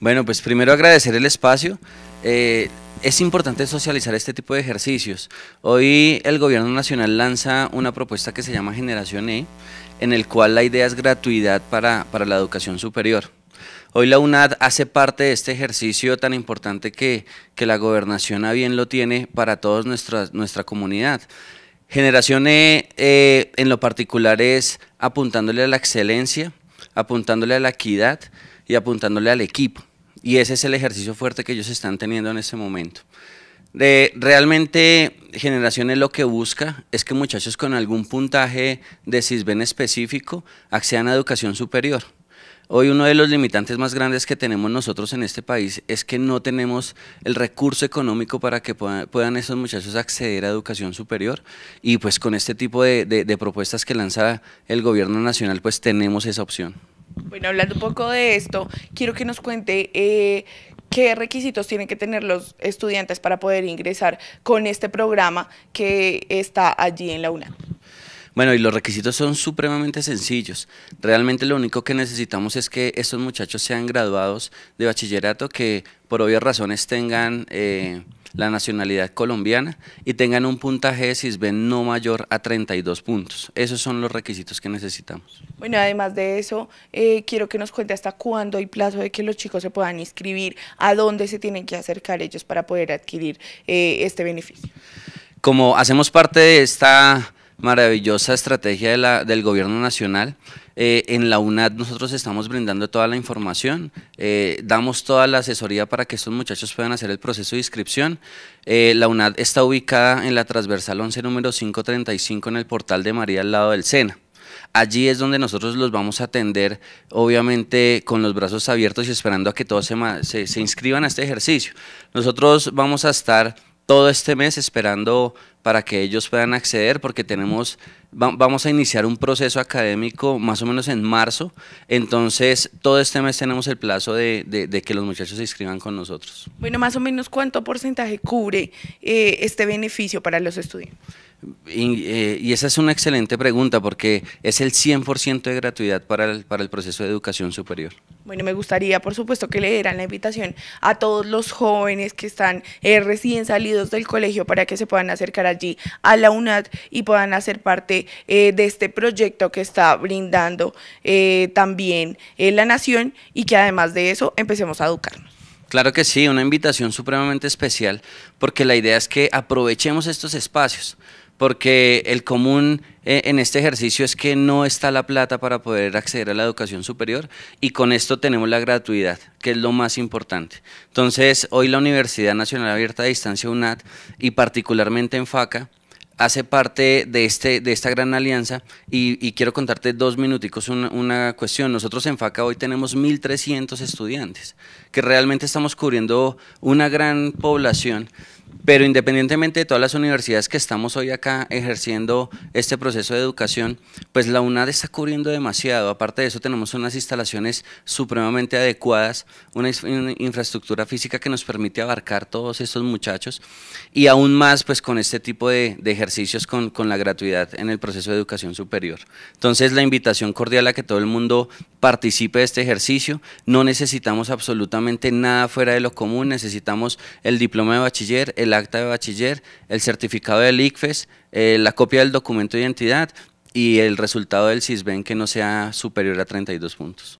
Bueno, pues primero agradecer el espacio. Eh, es importante socializar este tipo de ejercicios. Hoy el gobierno nacional lanza una propuesta que se llama Generación E, en el cual la idea es gratuidad para, para la educación superior. Hoy la UNAD hace parte de este ejercicio tan importante que, que la gobernación a bien lo tiene para toda nuestra comunidad. Generación E eh, en lo particular es apuntándole a la excelencia, apuntándole a la equidad y apuntándole al equipo. Y ese es el ejercicio fuerte que ellos están teniendo en este momento. De, realmente Generaciones lo que busca es que muchachos con algún puntaje de SISBEN específico accedan a educación superior. Hoy uno de los limitantes más grandes que tenemos nosotros en este país es que no tenemos el recurso económico para que puedan, esos muchachos acceder a educación superior y pues con este tipo de propuestas que lanza el gobierno nacional pues tenemos esa opción. Bueno, hablando un poco de esto, quiero que nos cuente eh, qué requisitos tienen que tener los estudiantes para poder ingresar con este programa que está allí en la UNAM. Bueno, y los requisitos son supremamente sencillos. Realmente lo único que necesitamos es que estos muchachos sean graduados de bachillerato, que por obvias razones tengan... Eh, la nacionalidad colombiana y tengan un puntaje de CISBEN no mayor a 32 puntos. Esos son los requisitos que necesitamos. Bueno, además de eso, eh, quiero que nos cuente hasta cuándo hay plazo de que los chicos se puedan inscribir, a dónde se tienen que acercar ellos para poder adquirir eh, este beneficio. Como hacemos parte de esta maravillosa estrategia de la, del gobierno nacional. Eh, en la UNAD nosotros estamos brindando toda la información, eh, damos toda la asesoría para que estos muchachos puedan hacer el proceso de inscripción. Eh, la UNAD está ubicada en la transversal 11 número 535 en el portal de María al lado del SENA. Allí es donde nosotros los vamos a atender, obviamente con los brazos abiertos y esperando a que todos se inscriban a este ejercicio. Nosotros vamos a estar todo este mes esperando para que ellos puedan acceder, porque tenemos, vamos a iniciar un proceso académico más o menos en marzo, entonces todo este mes tenemos el plazo de, que los muchachos se inscriban con nosotros. Bueno, más o menos cuánto porcentaje cubre eh, este beneficio para los estudiantes. Eh, y, esa es una excelente pregunta porque es el 100% de gratuidad para el, proceso de educación superior. Bueno, me gustaría por supuesto que le dieran la invitación a todos los jóvenes que están eh, recién salidos del colegio para que se puedan acercar allí a la UNAD y puedan hacer parte eh, de este proyecto que está brindando eh, también eh, la nación y que además de eso empecemos a educarnos. Claro que sí, una invitación supremamente especial, porque la idea es que aprovechemos estos espacios, porque el común eh, en este ejercicio es que no está la plata para poder acceder a la educación superior y con esto tenemos la gratuidad, que es lo más importante. Entonces, hoy la Universidad Nacional Abierta a Distancia UNAD, y particularmente en FACA, hace parte de, este, de esta gran alianza y, quiero contarte dos minuticos una, cuestión. Nosotros en FACA hoy tenemos 1.300 estudiantes, que realmente estamos cubriendo una gran población, pero independientemente de todas las universidades que estamos hoy acá ejerciendo este proceso de educación, pues la UNAD está cubriendo demasiado. Aparte de eso tenemos unas instalaciones supremamente adecuadas, una, infraestructura física que nos permite abarcar todos estos muchachos y aún más pues con este tipo de, de ejercicios ejercicios con, la gratuidad en el proceso de educación superior. Entonces la invitación cordial a que todo el mundo participe de este ejercicio, no necesitamos absolutamente nada fuera de lo común, necesitamos el diploma de bachiller, el acta de bachiller, el certificado del ICFES, eh, la copia del documento de identidad y el resultado del CISBEN que no sea superior a 32 puntos.